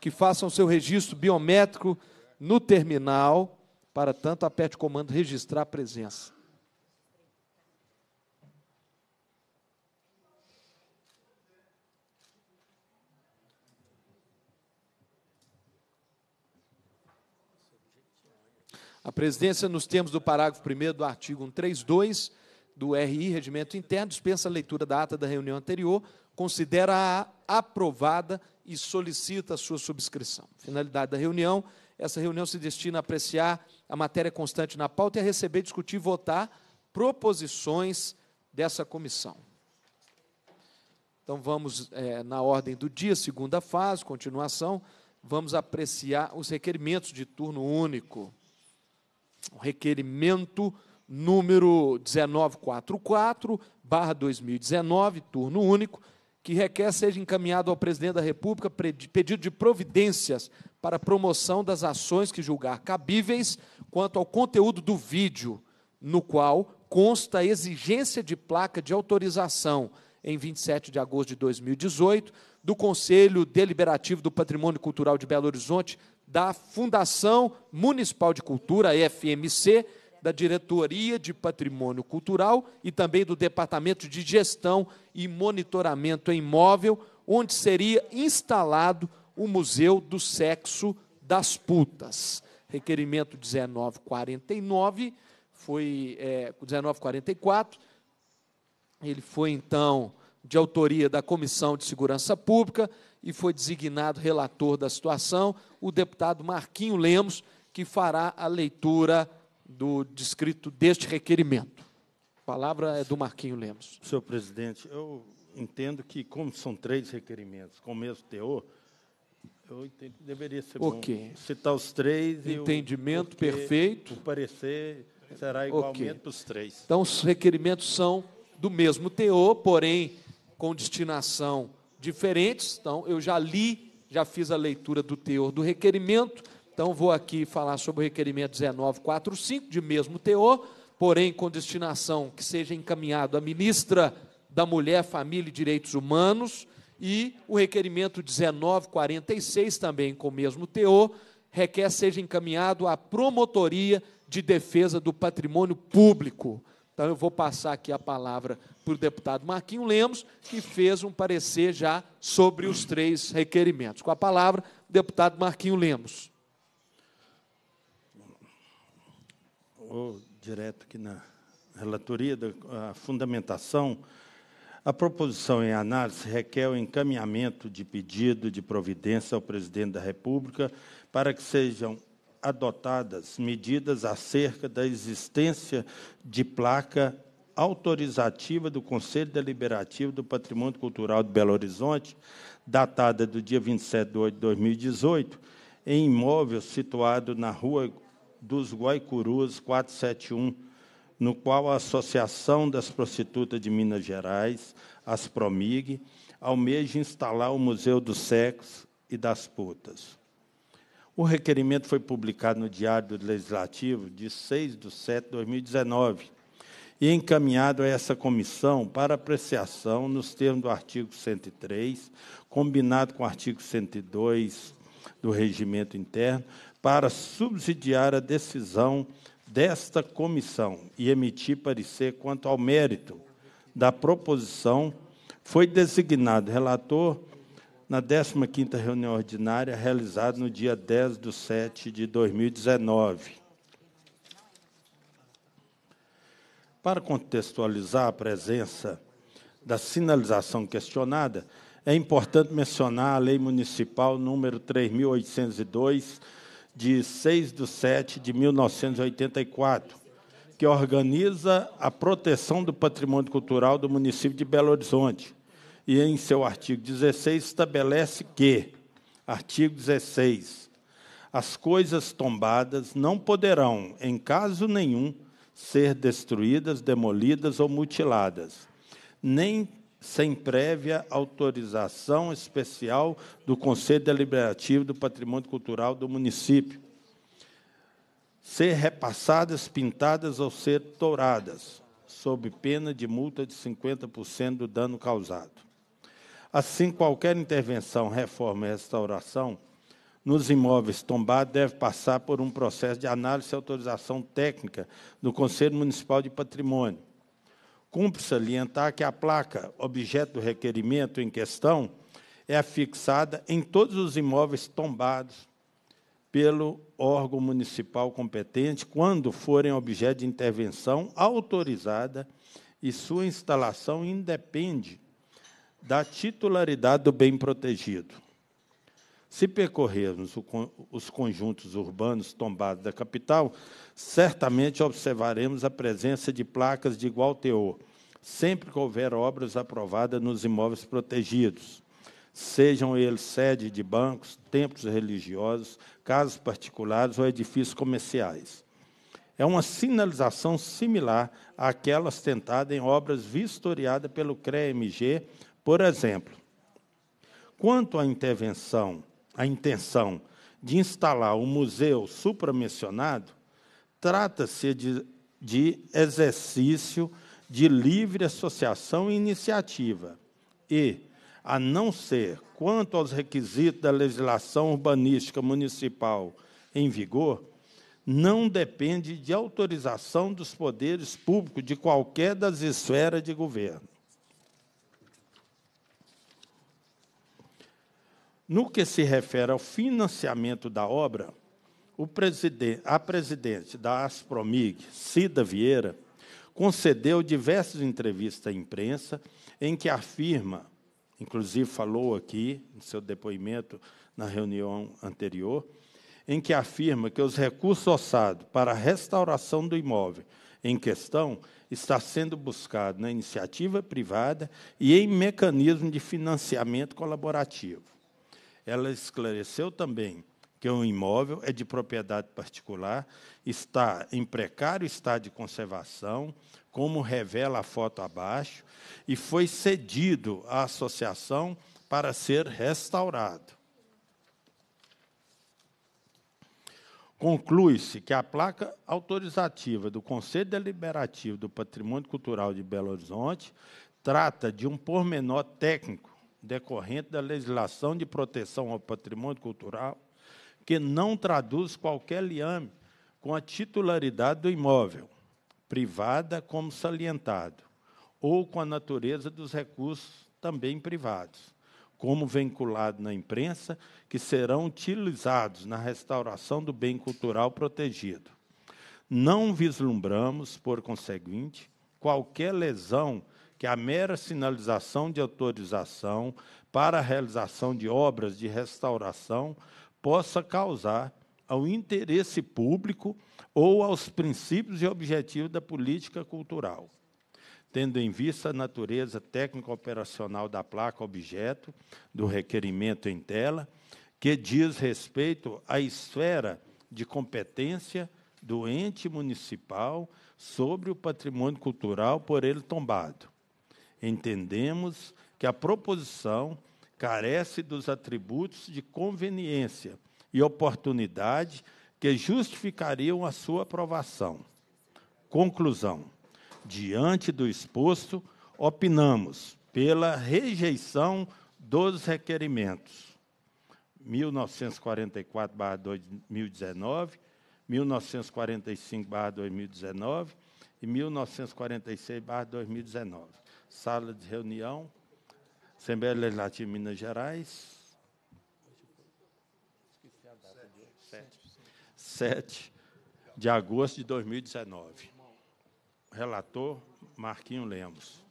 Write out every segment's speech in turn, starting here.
que façam seu registro biométrico no terminal. Para tanto, aperte o comando registrar a presença. A presidência, nos termos do parágrafo 1 do artigo 132 do RI, Regimento Interno, dispensa a leitura da ata da reunião anterior, considera-a aprovada e solicita a sua subscrição. Finalidade da reunião: essa reunião se destina a apreciar a matéria constante na pauta e a receber, discutir e votar proposições dessa comissão. Então vamos, é, na ordem do dia, segunda fase, continuação, vamos apreciar os requerimentos de turno único. O requerimento número 1944, barra 2019, turno único, que requer seja encaminhado ao presidente da República pedido de providências para promoção das ações que julgar cabíveis quanto ao conteúdo do vídeo, no qual consta a exigência de placa de autorização em 27 de agosto de 2018 do Conselho Deliberativo do Patrimônio Cultural de Belo Horizonte, da Fundação Municipal de Cultura, FMC, da Diretoria de Patrimônio Cultural e também do Departamento de Gestão e Monitoramento em Imóvel, onde seria instalado o Museu do Sexo das Putas. Requerimento 1949 foi é, 1944. Ele foi então de autoria da Comissão de Segurança Pública e foi designado relator da situação o deputado Marquinho Lemos, que fará a leitura do descrito deste requerimento. A palavra é do Marquinho Lemos. Senhor presidente, eu entendo que, como são três requerimentos com o mesmo teor, eu entendo que deveria ser okay. bom citar os três. Entendimento o, perfeito. O parecer será igualmente okay. para os três. Então, os requerimentos são do mesmo teor, porém com destinação diferentes. Então, eu já li, já fiz a leitura do teor do requerimento então vou aqui falar sobre o requerimento 1945, de mesmo teor, porém com destinação que seja encaminhado à ministra da Mulher, Família e Direitos Humanos, e o requerimento 1946, também com o mesmo teor, requer seja encaminhado à Promotoria de Defesa do Patrimônio Público. Então, eu vou passar aqui a palavra para o deputado Marquinho Lemos, que fez um parecer já sobre os três requerimentos. Com a palavra, deputado Marquinho Lemos. ou direto aqui na relatoria da fundamentação, a proposição em análise requer o encaminhamento de pedido de providência ao presidente da República para que sejam adotadas medidas acerca da existência de placa autorizativa do Conselho Deliberativo do Patrimônio Cultural de Belo Horizonte, datada do dia 27 de 8 de 2018, em imóvel situado na Rua dos Guaicurus 471, no qual a Associação das Prostitutas de Minas Gerais, as Promig, almeja instalar o Museu do Sexo e das Putas. O requerimento foi publicado no Diário Legislativo de 6 de setembro de 2019 e encaminhado a essa comissão para apreciação nos termos do artigo 103, combinado com o artigo 102 do Regimento Interno, para subsidiar a decisão desta comissão e emitir parecer quanto ao mérito da proposição, foi designado relator na 15ª reunião ordinária, realizada no dia 10 de setembro de 2019. Para contextualizar a presença da sinalização questionada, é importante mencionar a Lei Municipal número 3.802, de 6 de 7 de 1984, que organiza a proteção do patrimônio cultural do município de Belo Horizonte. E em seu artigo 16 estabelece que, artigo 16, as coisas tombadas não poderão, em caso nenhum, ser destruídas, demolidas ou mutiladas, nem sem prévia autorização especial do Conselho Deliberativo do Patrimônio Cultural do município. Ser repassadas, pintadas ou ser touradas, sob pena de multa de 50% do dano causado. Assim, qualquer intervenção, reforma e restauração nos imóveis tombados deve passar por um processo de análise e autorização técnica do Conselho Municipal de Patrimônio Cumpre salientar que a placa objeto do requerimento em questão é fixada em todos os imóveis tombados pelo órgão municipal competente quando forem objeto de intervenção autorizada e sua instalação independe da titularidade do bem protegido. Se percorrermos os conjuntos urbanos tombados da capital, certamente observaremos a presença de placas de igual teor, sempre que houver obras aprovadas nos imóveis protegidos, sejam eles sede de bancos, templos religiosos, casas particulares ou edifícios comerciais. É uma sinalização similar àquela ostentada em obras vistoriadas pelo CREMG, por exemplo. Quanto à intervenção a intenção de instalar o museu supramencionado, trata-se de, de exercício de livre associação e iniciativa e, a não ser quanto aos requisitos da legislação urbanística municipal em vigor, não depende de autorização dos poderes públicos de qualquer das esferas de governo. No que se refere ao financiamento da obra, a presidente da Aspromig, Cida Vieira, concedeu diversas entrevistas à imprensa em que afirma, inclusive falou aqui no seu depoimento na reunião anterior, em que afirma que os recursos orçados para a restauração do imóvel em questão está sendo buscado na iniciativa privada e em mecanismo de financiamento colaborativo ela esclareceu também que o imóvel é de propriedade particular, está em precário estado de conservação, como revela a foto abaixo, e foi cedido à associação para ser restaurado. Conclui-se que a placa autorizativa do Conselho Deliberativo do Patrimônio Cultural de Belo Horizonte trata de um pormenor técnico decorrente da legislação de proteção ao patrimônio cultural, que não traduz qualquer liame com a titularidade do imóvel, privada como salientado, ou com a natureza dos recursos também privados, como vinculado na imprensa, que serão utilizados na restauração do bem cultural protegido. Não vislumbramos, por conseguinte, qualquer lesão que a mera sinalização de autorização para a realização de obras de restauração possa causar ao interesse público ou aos princípios e objetivos da política cultural, tendo em vista a natureza técnico-operacional da placa objeto do requerimento em tela, que diz respeito à esfera de competência do ente municipal sobre o patrimônio cultural por ele tombado entendemos que a proposição carece dos atributos de conveniência e oportunidade que justificariam a sua aprovação. Conclusão: diante do exposto, opinamos pela rejeição dos requerimentos 1944/2019, 1945/2019 e 1946/2019 sala de reunião, Assembleia Legislativa de Minas Gerais. 7 de agosto de 2019. Relator Marquinho Lemos.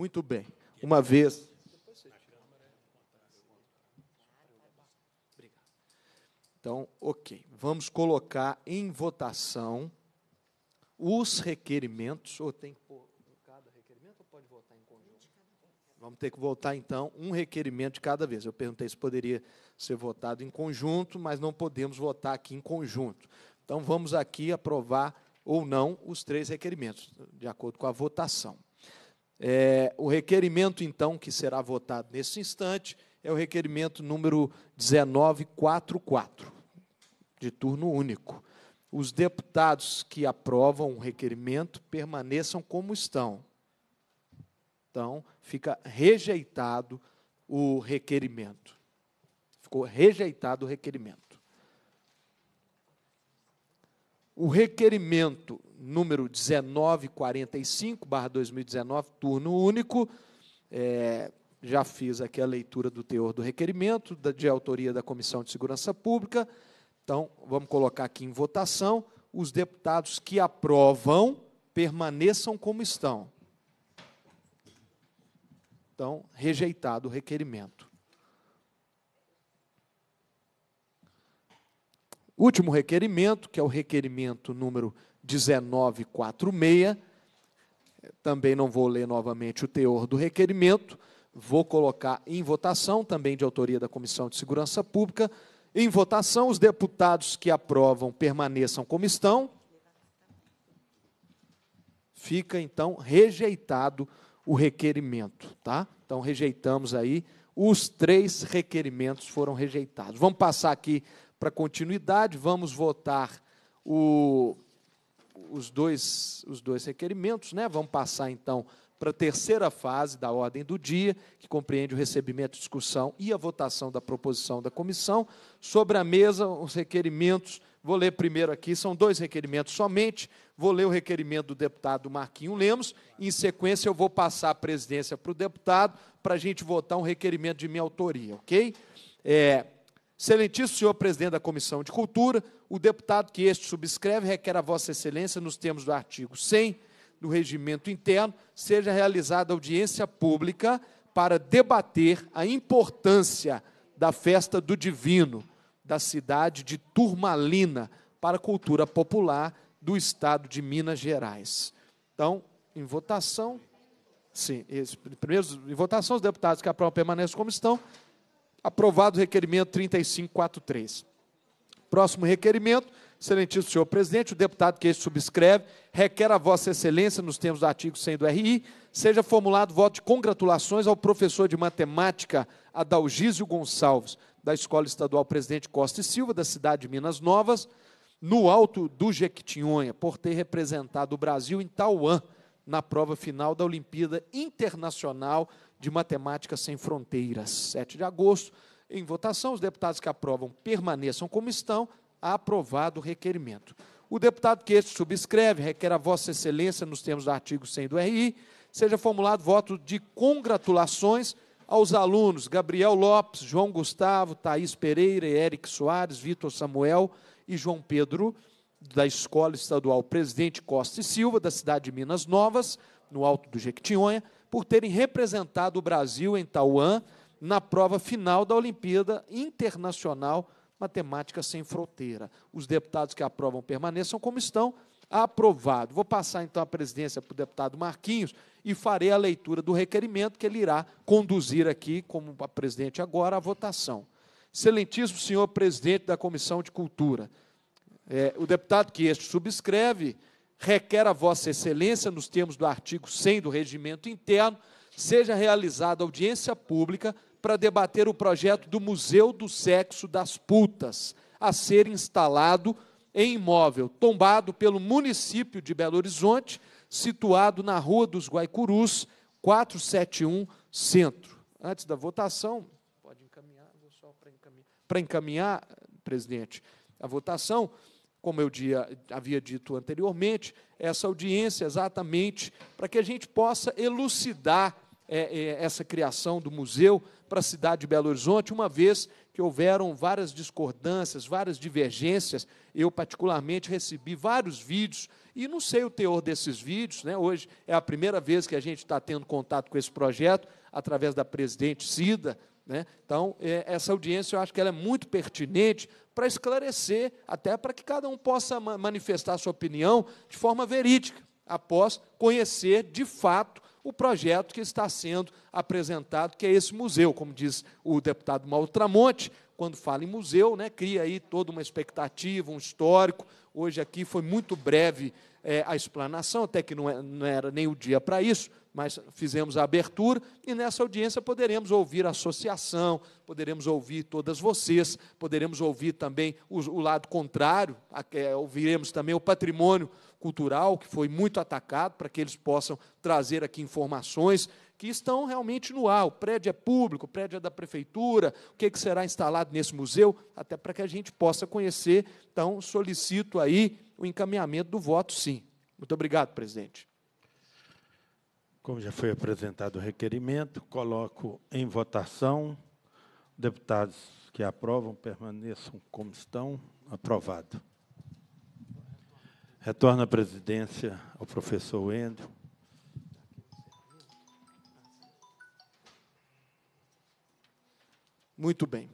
Muito bem. Uma vez. Então, ok. Vamos colocar em votação os requerimentos. Ou tem que pôr cada requerimento ou pode votar em conjunto? Vamos ter que votar, então, um requerimento de cada vez. Eu perguntei se poderia ser votado em conjunto, mas não podemos votar aqui em conjunto. Então, vamos aqui aprovar ou não os três requerimentos, de acordo com a votação. É, o requerimento, então, que será votado nesse instante, é o requerimento número 1944, de turno único. Os deputados que aprovam o requerimento permaneçam como estão. Então, fica rejeitado o requerimento. Ficou rejeitado o requerimento. O requerimento número 1945-2019, barra turno único. É, já fiz aqui a leitura do teor do requerimento, da, de autoria da Comissão de Segurança Pública. Então, vamos colocar aqui em votação. Os deputados que aprovam permaneçam como estão. Então, rejeitado o requerimento. Último requerimento, que é o requerimento número 1946. Também não vou ler novamente o teor do requerimento, vou colocar em votação, também de autoria da Comissão de Segurança Pública. Em votação, os deputados que aprovam permaneçam como estão. Fica, então, rejeitado o requerimento, tá? Então, rejeitamos aí, os três requerimentos foram rejeitados. Vamos passar aqui para continuidade, vamos votar o os dois, os dois requerimentos, né? Vamos passar então para a terceira fase da ordem do dia, que compreende o recebimento, discussão e a votação da proposição da comissão. Sobre a mesa, os requerimentos, vou ler primeiro aqui, são dois requerimentos somente. Vou ler o requerimento do deputado Marquinho Lemos, e em sequência eu vou passar a presidência para o deputado para a gente votar um requerimento de minha autoria, ok? É, Excelentíssimo senhor presidente da Comissão de Cultura, o deputado que este subscreve requer a Vossa Excelência, nos termos do artigo 100 do Regimento Interno, seja realizada audiência pública para debater a importância da festa do Divino da cidade de Turmalina para a cultura popular do estado de Minas Gerais. Então, em votação. Sim, esse, primeiro, em votação, os deputados que aprovam permanecem como estão. Aprovado o requerimento 3543. Próximo requerimento, excelentíssimo senhor presidente, o deputado que este subscreve requer a vossa excelência, nos termos do artigo 100 do RI, seja formulado voto de congratulações ao professor de matemática Adalgísio Gonçalves, da Escola Estadual Presidente Costa e Silva, da cidade de Minas Novas, no alto do Jequitinhonha, por ter representado o Brasil em Taiwan, na prova final da Olimpíada Internacional de Matemática Sem Fronteiras. 7 de agosto, em votação, os deputados que aprovam permaneçam como estão, aprovado o requerimento. O deputado que este subscreve requer a Vossa Excelência, nos termos do artigo 100 do RI, seja formulado voto de congratulações aos alunos Gabriel Lopes, João Gustavo, Thaís Pereira, Eric Soares, Vitor Samuel e João Pedro, da Escola Estadual Presidente Costa e Silva, da cidade de Minas Novas, no Alto do Jequitinhonha, por terem representado o Brasil em Taiwan na prova final da Olimpíada Internacional Matemática Sem Fronteira. Os deputados que aprovam permaneçam como estão, aprovado. Vou passar então a presidência para o deputado Marquinhos e farei a leitura do requerimento que ele irá conduzir aqui, como presidente agora, a votação. Excelentíssimo senhor presidente da Comissão de Cultura, é, o deputado que este subscreve requer a Vossa Excelência, nos termos do artigo 100 do Regimento Interno, seja realizada audiência pública para debater o projeto do Museu do Sexo das Putas, a ser instalado em imóvel tombado pelo município de Belo Horizonte, situado na Rua dos Guaicurus, 471 Centro. Antes da votação, pode encaminhar, vou só para encaminhar, para encaminhar, presidente, a votação, como eu dia, havia dito anteriormente, essa audiência exatamente para que a gente possa elucidar é, é, essa criação do museu para a cidade de Belo Horizonte, uma vez que houveram várias discordâncias, várias divergências. Eu, particularmente, recebi vários vídeos e não sei o teor desses vídeos. Né? Hoje é a primeira vez que a gente está tendo contato com esse projeto, através da presidente Cida, né? Então, é, essa audiência eu acho que ela é muito pertinente para esclarecer, até para que cada um possa manifestar sua opinião de forma verídica, após conhecer de fato o projeto que está sendo apresentado, que é esse museu, como diz o deputado Mauro quando fala em museu, né, cria aí toda uma expectativa, um histórico. Hoje aqui foi muito breve é, a explanação, até que não é, era nem o dia para isso, mas fizemos a abertura e nessa audiência poderemos ouvir a associação, poderemos ouvir todas vocês, poderemos ouvir também o, o lado contrário, é, ouviremos também o patrimônio cultural, que foi muito atacado, para que eles possam trazer aqui informações que estão realmente no ar. O prédio é público, o prédio é da prefeitura, o que, é que será instalado nesse museu, até para que a gente possa conhecer. Então, solicito aí o encaminhamento do voto, sim. Muito obrigado, presidente. Como já foi apresentado o requerimento, coloco em votação. Deputados que aprovam permaneçam como estão. Aprovado. Retorna a presidência ao professor Wendel. Muito bem.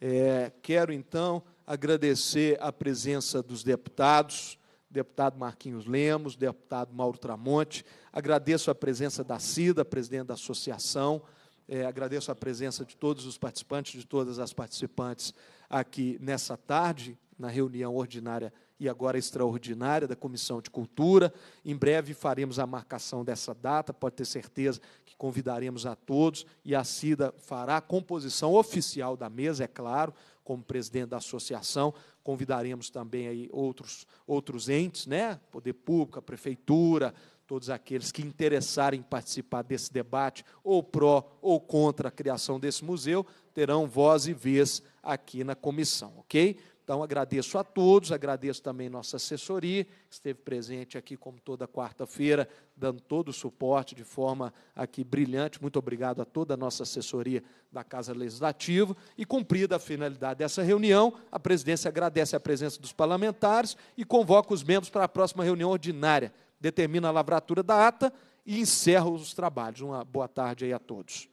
É, quero, então, agradecer a presença dos deputados, deputado Marquinhos Lemos, deputado Mauro Tramonte. Agradeço a presença da CIDA, presidente da associação. É, agradeço a presença de todos os participantes, de todas as participantes aqui nessa tarde, na reunião ordinária e agora extraordinária da Comissão de Cultura. Em breve faremos a marcação dessa data, pode ter certeza convidaremos a todos e a Cida fará a composição oficial da mesa, é claro, como presidente da associação, convidaremos também aí outros outros entes, né? Poder público, a prefeitura, todos aqueles que interessarem participar desse debate, ou pró ou contra a criação desse museu, terão voz e vez aqui na comissão, ok? Então, agradeço a todos, agradeço também nossa assessoria, que esteve presente aqui, como toda quarta-feira, dando todo o suporte de forma aqui brilhante. Muito obrigado a toda a nossa assessoria da Casa Legislativa. E cumprida a finalidade dessa reunião, a presidência agradece a presença dos parlamentares e convoca os membros para a próxima reunião ordinária. Determina a lavratura da ata e encerra os trabalhos. Uma boa tarde aí a todos.